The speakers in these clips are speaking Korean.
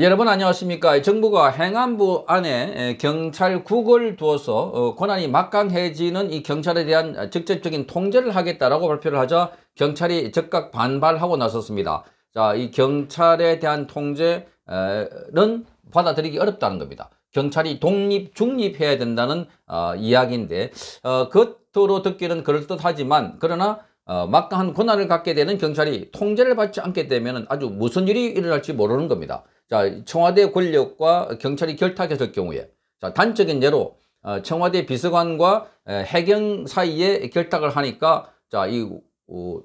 여러분 안녕하십니까 정부가 행안부 안에 경찰국을 두어서 어, 권한이 막강해지는 이 경찰에 대한 직접적인 통제를 하겠다라고 발표를 하자 경찰이 즉각 반발하고 나섰습니다 자이 경찰에 대한 통제는 받아들이기 어렵다는 겁니다 경찰이 독립 중립해야 된다는 어, 이야기인데 어, 겉으로 듣기는 그럴듯하지만 그러나 어, 막강한 권한을 갖게 되는 경찰이 통제를 받지 않게 되면 아주 무슨 일이 일어날지 모르는 겁니다. 자, 청와대 권력과 경찰이 결탁했을 경우에 자, 단적인 예로 어, 청와대 비서관과 해경 사이에 결탁을 하니까 자, 이 어,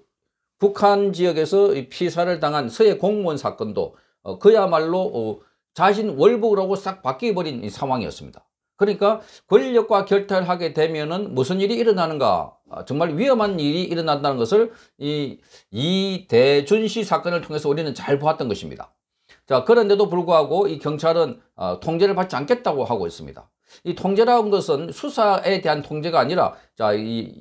북한 지역에서 피살을 당한 서해 공무원 사건도 어, 그야말로 어, 자신 월북이라고싹 바뀌어버린 이 상황이었습니다. 그러니까 권력과 결탁을 하게 되면은 무슨 일이 일어나는가 아, 정말 위험한 일이 일어난다는 것을 이 이대준 씨 사건을 통해서 우리는 잘 보았던 것입니다. 자 그런데도 불구하고 이 경찰은 어, 통제를 받지 않겠다고 하고 있습니다. 이 통제라는 것은 수사에 대한 통제가 아니라 자 이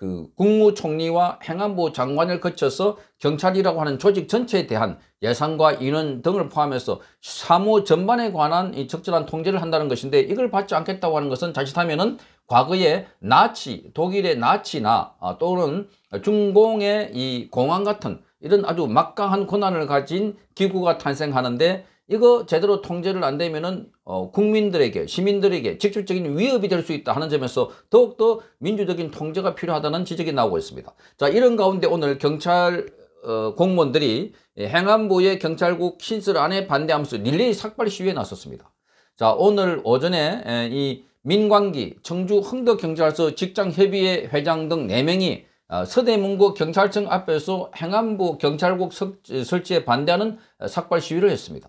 그 국무총리와 행안부 장관을 거쳐서 경찰이라고 하는 조직 전체에 대한 예산과 인원 등을 포함해서 사무 전반에 관한 이 적절한 통제를 한다는 것인데 이걸 받지 않겠다고 하는 것은 자칫하면은 과거에 나치 독일의 나치나 어, 또는 중공의 이 공항 같은 이런 아주 막강한 권한을 가진 기구가 탄생하는데 이거 제대로 통제를 안 되면은 어, 국민들에게 시민들에게 직접적인 위협이 될 수 있다 하는 점에서 더욱더 민주적인 통제가 필요하다는 지적이 나오고 있습니다. 자 이런 가운데 오늘 경찰 어, 공무원들이 행안부의 경찰국 신설 안에 반대하면서 릴레이 삭발 시위에 나섰습니다. 자 오늘 오전에 에, 이 민광기 청주 흥덕경찰서 직장협의회 회장 등 4명이 어, 서대문구 경찰청 앞에서 행안부 경찰국 설치에 반대하는 삭발 시위를 했습니다.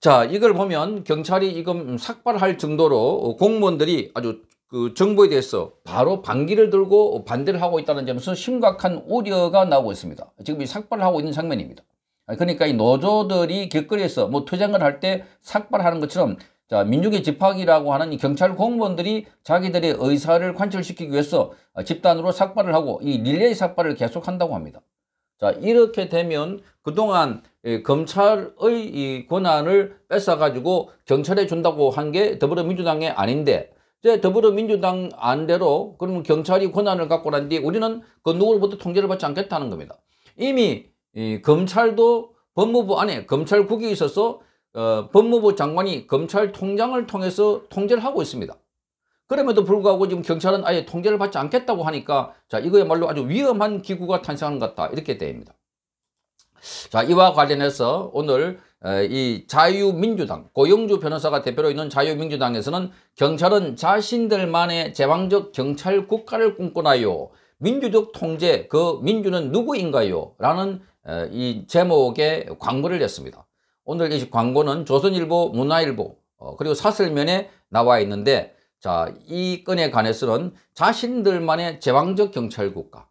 자 이걸 보면 경찰이 이금 삭발할 정도로 공무원들이 아주 그 정부에 대해서 바로 반기를 들고 반대를 하고 있다는 점에서 심각한 우려가 나오고 있습니다. 지금 이 삭발을 하고 있는 장면입니다. 그러니까 이 노조들이 길거리에서뭐 퇴장을 할 때 삭발하는 것처럼 자, 민족의 집합이라고 하는 이 경찰 공무원들이 자기들의 의사를 관철시키기 위해서 아, 집단으로 삭발을 하고 이 릴레이 삭발을 계속한다고 합니다. 자, 이렇게 되면 그동안 예, 검찰의 이 권한을 뺏어가지고 경찰에 준다고 한 게더불어민주당의 아닌데 이제 더불어민주당 안대로 그러면 경찰이 권한을 갖고 난 뒤 우리는 그 누구로부터 통제를 받지 않겠다는 겁니다. 이미 이 검찰도 법무부 안에 검찰국이 있어서 어, 법무부 장관이 검찰 통장을 통해서 통제를 하고 있습니다. 그럼에도 불구하고 지금 경찰은 아예 통제를 받지 않겠다고 하니까 자 이거야말로 아주 위험한 기구가 탄생하는 것 같다 이렇게 됩니다. 자 이와 관련해서 오늘 이 자유민주당 고영주 변호사가 대표로 있는 자유민주당에서는 경찰은 자신들만의 제왕적 경찰 국가를 꿈꾸나요 민주적 통제 그 민주는 누구인가요 라는 이 제목의 광고를 냈습니다 오늘 이 광고는 조선일보, 문화일보 어, 그리고 사설면에 나와 있는데 자, 이 건에 관해서는 자신들만의 제왕적 경찰국가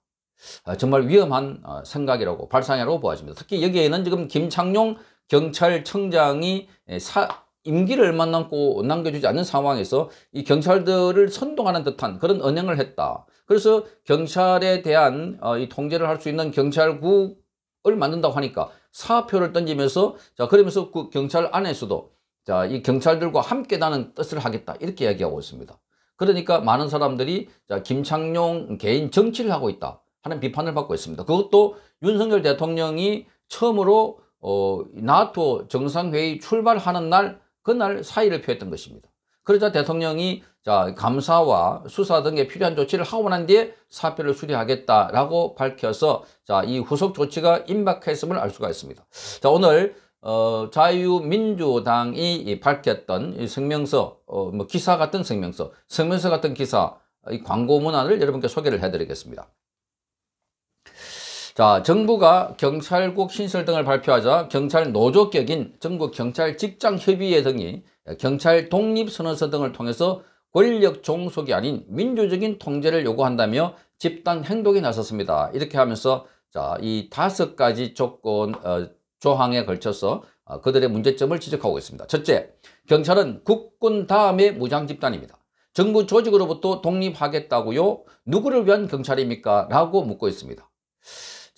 어, 정말 위험한 어, 생각이라고 발상이라고 보아집니다. 특히 여기에는 지금 김창룡 경찰청장이 예, 사, 임기를 만 남고 남겨주지 않는 상황에서 이 경찰들을 선동하는 듯한 그런 언행을 했다. 그래서 경찰에 대한 어, 이 통제를 할 수 있는 경찰국을 만든다고 하니까 사표를 던지면서 자 그러면서 그 경찰 안에서도 자 이 경찰들과 함께다는 뜻을 하겠다 이렇게 이야기하고 있습니다. 그러니까 많은 사람들이 자 김창룡 개인 정치를 하고 있다 하는 비판을 받고 있습니다. 그것도 윤석열 대통령이 처음으로 어, 나토 정상회의 출발하는 날 그날 사의를 표했던 것입니다. 그러자 대통령이 자, 감사와 수사 등에 필요한 조치를 하고 난 뒤에 사표를 수리하겠다라고 밝혀서 자, 이 후속 조치가 임박했음을 알 수가 있습니다. 자, 오늘 어, 자유민주당이 밝혔던 이 성명서, 어, 뭐 기사 같은 성명서, 성명서 같은 기사, 이 광고 문안을 여러분께 소개를 해드리겠습니다. 자, 정부가 경찰국 신설 등을 발표하자 경찰 노조격인 전국경찰 직장협의회 등이 경찰 독립선언서 등을 통해서 권력 종속이 아닌 민주적인 통제를 요구한다며 집단 행동에 나섰습니다. 이렇게 하면서 자, 이 다섯 가지 조건, 어, 조항에 걸쳐서 어, 그들의 문제점을 지적하고 있습니다. 첫째, 경찰은 국군 다음에 무장집단입니다. 정부 조직으로부터 독립하겠다고요? 누구를 위한 경찰입니까? 라고 묻고 있습니다.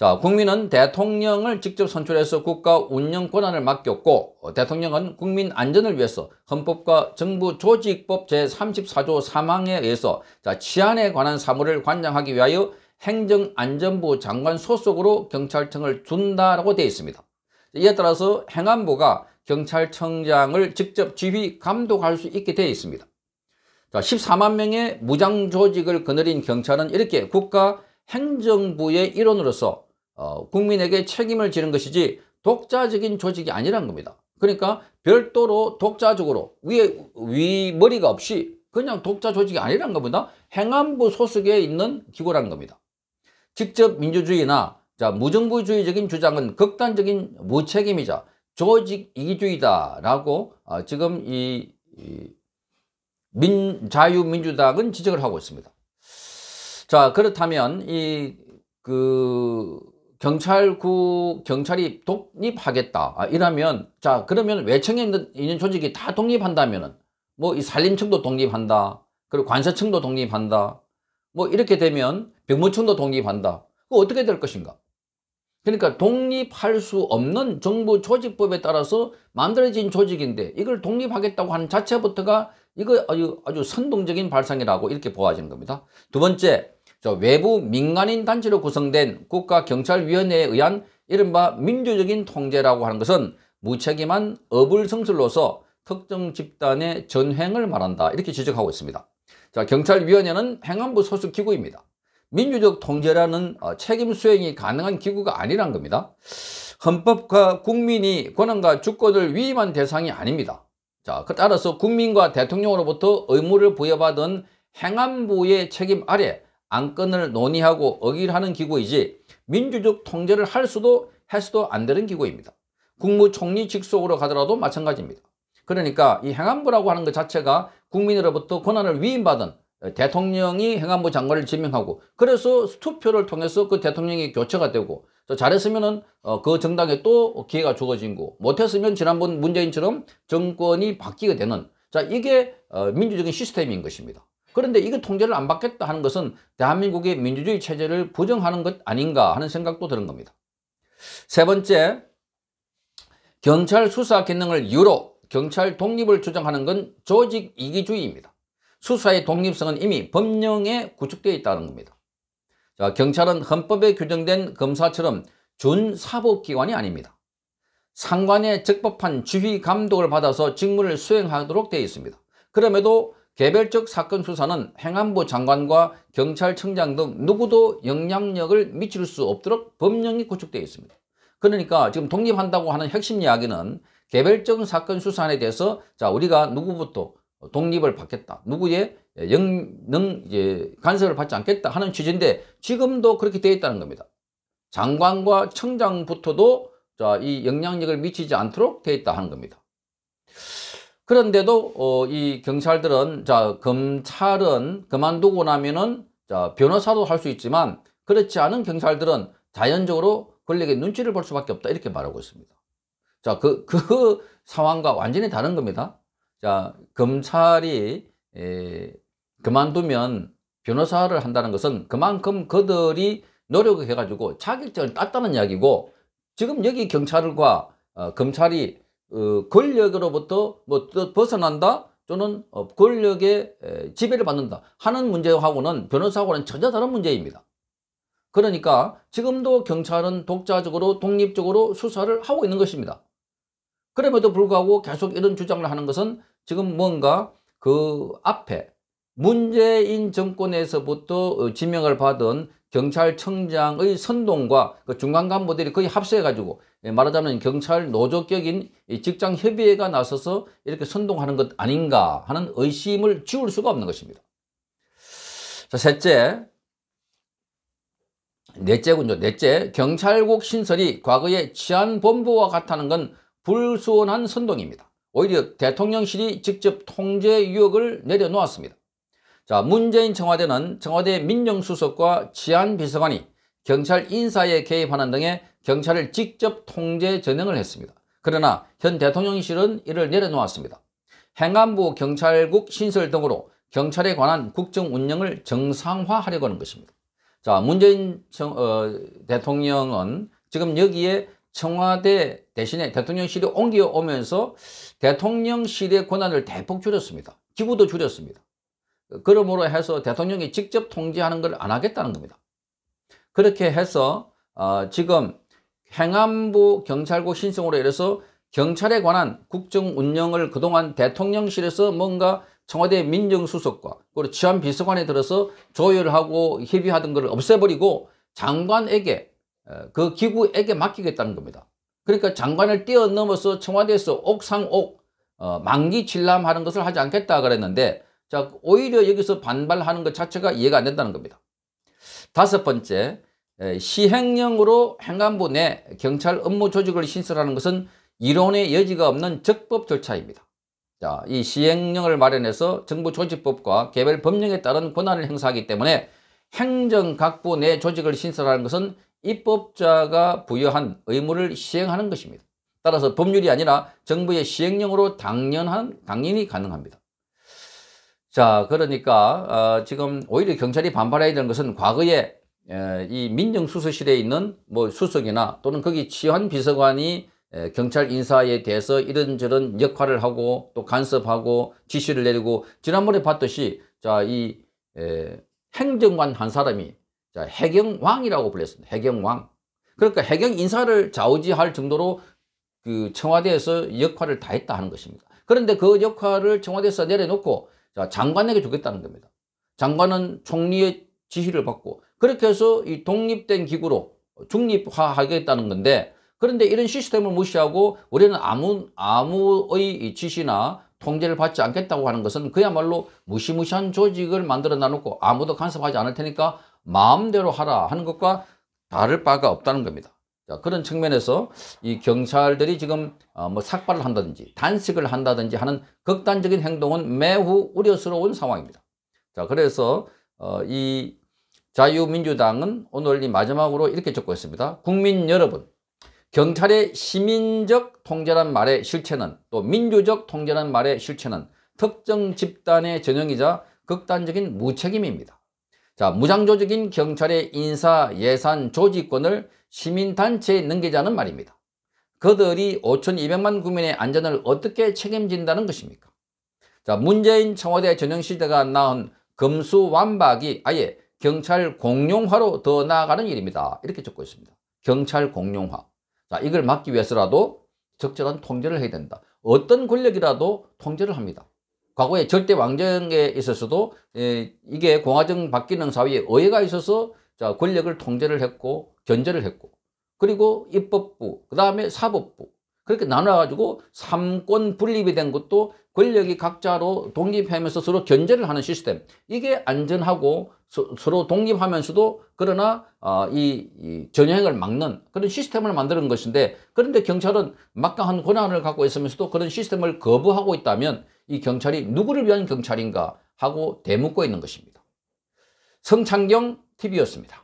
자, 국민은 대통령을 직접 선출해서 국가 운영 권한을 맡겼고 대통령은 국민 안전을 위해서 헌법과 정부 조직법 제34조 3항에 의해서 자, 치안에 관한 사무를 관장하기 위하여 행정안전부 장관 소속으로 경찰청을 둔다라고 되어 있습니다. 이에 따라서 행안부가 경찰청장을 직접 지휘 감독할 수 있게 되어 있습니다. 자, 14만 명의 무장 조직을 거느린 경찰은 이렇게 국가 행정부의 일원으로서 어, 국민에게 책임을 지는 것이지 독자적인 조직이 아니란 겁니다. 그러니까 별도로 독자적으로 위에 위 머리가 없이 그냥 독자 조직이 아니란 겁니다. 행안부 소속에 있는 기구란 겁니다. 직접 민주주의나 자, 무정부주의적인 주장은 극단적인 무책임이자 조직 이기주의다라고 어, 지금 이, 이 민, 자유민주당은 지적을 하고 있습니다. 자 그렇다면 이그 경찰국 경찰이 독립하겠다 아, 이러면 자 그러면 외청에 있는 조직이 다 독립한다면은 뭐 이 산림청도 독립한다 그리고 관세청도 독립한다 뭐 이렇게 되면 병무청도 독립한다 그 어떻게 될 것인가 그러니까 독립할 수 없는 정부 조직법에 따라서 만들어진 조직인데 이걸 독립하겠다고 하는 자체부터가 이거 아주, 아주 선동적인 발상이라고 이렇게 보아지는 겁니다. 두 번째, 외부 민간인 단체로 구성된 국가경찰위원회에 의한 이른바 민주적인 통제라고 하는 것은 무책임한 어불성설로서 특정 집단의 전횡을 말한다 이렇게 지적하고 있습니다. 자, 경찰위원회는 행안부 소속 기구입니다. 민주적 통제라는 어, 책임 수행이 가능한 기구가 아니란 겁니다. 헌법과 국민이 권한과 주권을 위임한 대상이 아닙니다. 자, 그 따라서 국민과 대통령으로부터 의무를 부여받은 행안부의 책임 아래 안건을 논의하고 어길하는 기구이지 민주적 통제를 할 수도 해서도 안 되는 기구입니다. 국무총리 직속으로 가더라도 마찬가지입니다. 그러니까 이 행안부라고 하는 것 자체가 국민으로부터 권한을 위임받은 대통령이 행안부 장관을 지명하고 그래서 투표를 통해서 그 대통령이 교체가 되고 잘했으면 은그 어, 정당에 또 기회가 주어진거 못했으면 지난번 문재인처럼 정권이 바뀌게 되는 자 이게 어, 민주적인 시스템인 것입니다. 그런데 이거 통제를 안 받겠다 하는 것은 대한민국의 민주주의 체제를 부정하는 것 아닌가 하는 생각도 드는 겁니다. 세 번째, 경찰 수사 기능을 이유로 경찰 독립을 주장하는 건 조직 이기주의입니다. 수사의 독립성은 이미 법령에 구축되어 있다는 겁니다. 자, 경찰은 헌법에 규정된 검사처럼 준사법기관이 아닙니다. 상관의 적법한 지휘 감독을 받아서 직무를 수행하도록 되어 있습니다. 그럼에도 개별적 사건 수사는 행안부 장관과 경찰청장 등 누구도 영향력을 미칠 수 없도록 법령이 구축되어 있습니다. 그러니까 지금 독립한다고 하는 핵심 이야기는 개별적 사건 수사에 대해서 자 우리가 누구부터 독립을 받겠다. 누구의 영능 이제 간섭을 받지 않겠다 하는 취지인데 지금도 그렇게 되어 있다는 겁니다. 장관과 청장부터도 자 이 영향력을 미치지 않도록 되어 있다 하는 겁니다. 그런데도 어, 이 경찰들은 자 검찰은 그만두고 나면은 자 변호사도 할 수 있지만 그렇지 않은 경찰들은 자연적으로 권력의 눈치를 볼 수밖에 없다 이렇게 말하고 있습니다. 자그그 그 상황과 완전히 다른 겁니다. 자 검찰이 에, 그만두면 변호사를 한다는 것은 그만큼 그들이 노력을 해가지고 자격증을 땄다는 이야기고 지금 여기 경찰과 어, 검찰이 어, 권력으로부터 뭐 벗어난다 또는 어, 권력의 지배를 받는다 하는 문제하고는 변호사하고는 전혀 다른 문제입니다. 그러니까 지금도 경찰은 독자적으로 독립적으로 수사를 하고 있는 것입니다. 그럼에도 불구하고 계속 이런 주장을 하는 것은 지금 뭔가 그 앞에 문재인 정권에서부터 어, 지명을 받은 경찰청장의 선동과 그 중간 간부들이 거의 합세해가지고 예, 말하자면 경찰 노조격인 직장협의회가 나서서 이렇게 선동하는 것 아닌가 하는 의심을 지울 수가 없는 것입니다. 자, 셋째, 넷째군요. 넷째, 경찰국 신설이 과거의 치안본부와 같다는 건 불수원한 선동입니다. 오히려 대통령실이 직접 통제 유혹을 내려놓았습니다. 자, 문재인 청와대는 청와대 민정수석과 치안비서관이 경찰 인사에 개입하는 등의 경찰을 직접 통제 전행을 했습니다. 그러나 현 대통령실은 이를 내려놓았습니다. 행안부 경찰국 신설 등으로 경찰에 관한 국정 운영을 정상화하려고 하는 것입니다. 자, 문재인 정, 어, 대통령은 지금 여기에 청와대 대신에 대통령실이 옮겨오면서 대통령실의 권한을 대폭 줄였습니다. 기구도 줄였습니다. 그러므로 해서 대통령이 직접 통제하는 걸 안 하겠다는 겁니다. 그렇게 해서 어, 지금 행안부 경찰국 신청으로 이래서 경찰에 관한 국정 운영을 그동안 대통령실에서 뭔가 청와대 민정수석과 그리고 치안비서관에 들어서 조율하고 협의하던 것을 없애버리고 장관에게 어, 그 기구에게 맡기겠다는 겁니다. 그러니까 장관을 뛰어넘어서 청와대에서 옥상옥 어, 만기 칠람하는 것을 하지 않겠다 그랬는데 자 오히려 여기서 반발하는 것 자체가 이해가 안 된다는 겁니다. 다섯 번째 시행령으로 행안부 내 경찰 업무 조직을 신설하는 것은 이론의 여지가 없는 적법 절차입니다. 자, 이 시행령을 마련해서 정부 조직법과 개별 법령에 따른 권한을 행사하기 때문에 행정각부 내 조직을 신설하는 것은 입법자가 부여한 의무를 시행하는 것입니다. 따라서 법률이 아니라 정부의 시행령으로 당연한, 당연히 가능합니다. 자, 그러니까, 어, 지금 오히려 경찰이 반발해야 되는 것은 과거에 예, 이 민정수석실에 있는 뭐 수석이나 또는 거기 치환 비서관이 예, 경찰 인사에 대해서 이런저런 역할을 하고 또 간섭하고 지시를 내리고 지난번에 봤듯이 자이 예, 행정관 한 사람이 자 해경왕이라고 불렸습니다. 해경왕. 그러니까 해경 인사를 좌우지할 정도로 그 청와대에서 역할을 다 했다 하는 것입니다. 그런데 그 역할을 청와대에서 내려놓고 자 장관에게 주겠다는 겁니다. 장관은 총리의 지시를 받고 그렇게 해서 이 독립된 기구로 중립화하겠다는 건데 그런데 이런 시스템을 무시하고 우리는 아무, 아무의 지시나 통제를 받지 않겠다고 하는 것은 그야말로 무시무시한 조직을 만들어 놔놓고 아무도 간섭하지 않을 테니까 마음대로 하라 하는 것과 다를 바가 없다는 겁니다. 자, 그런 측면에서 이 경찰들이 지금 어, 뭐 삭발을 한다든지 단식을 한다든지 하는 극단적인 행동은 매우 우려스러운 상황입니다. 자, 그래서 어, 이 자유민주당은 오늘 이 마지막으로 이렇게 적고 있습니다. 국민 여러분, 경찰의 시민적 통제란 말의 실체는 또 민주적 통제란 말의 실체는 특정 집단의 전형이자 극단적인 무책임입니다. 자, 무장조직인 경찰의 인사, 예산, 조직권을 시민단체에 넘기자는 말입니다. 그들이 5,200만 국민의 안전을 어떻게 책임진다는 것입니까? 자, 문재인 청와대 전형시대가 낳은 금수완박이 아예 경찰 공용화로 더 나아가는 일입니다. 이렇게 적고 있습니다. 경찰 공용화. 자, 이걸 막기 위해서라도 적절한 통제를 해야 된다. 어떤 권력이라도 통제를 합니다. 과거에 절대 왕정에 있어서도 이게 공화정 바뀌는 사회에 의해가 있어서 자, 권력을 통제를 했고 견제를 했고 그리고 입법부, 그 다음에 사법부, 그렇게 나눠가지고 삼권 분립이 된 것도 권력이 각자로 독립하면서 서로 견제를 하는 시스템. 이게 안전하고 서, 로 독립하면서도 그러나 어, 이, 이, 전횡을 막는 그런 시스템을 만드는 것인데 그런데 경찰은 막강한 권한을 갖고 있으면서도 그런 시스템을 거부하고 있다면 이 경찰이 누구를 위한 경찰인가 하고 대묻고 있는 것입니다. 성창경 TV였습니다.